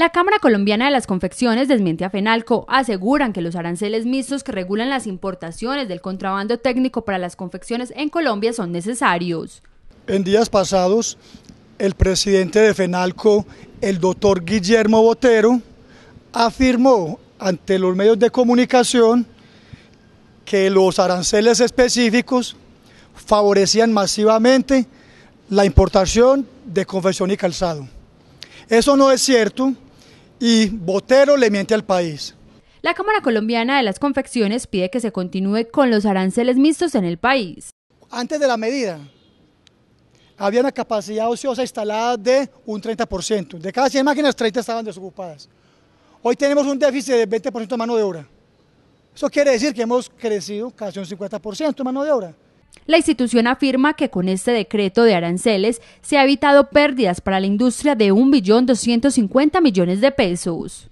La Cámara Colombiana de las Confecciones desmiente a Fenalco. Aseguran que los aranceles mixtos que regulan las importaciones del contrabando técnico para las confecciones en Colombia son necesarios. En días pasados, el presidente de Fenalco, el doctor Guillermo Botero, afirmó ante los medios de comunicación que los aranceles específicos favorecían masivamente la importación de confección y calzado. Eso no es cierto y Botero le miente al país. La Cámara Colombiana de las Confecciones pide que se continúe con los aranceles mixtos en el país. Antes de la medida, había una capacidad ociosa instalada de un 30%. De cada 100 máquinas, 30 estaban desocupadas. Hoy tenemos un déficit de 20% de mano de obra. Eso quiere decir que hemos crecido casi un 50% de mano de obra. La institución afirma que con este decreto de aranceles se ha evitado pérdidas para la industria de cincuenta millones de pesos.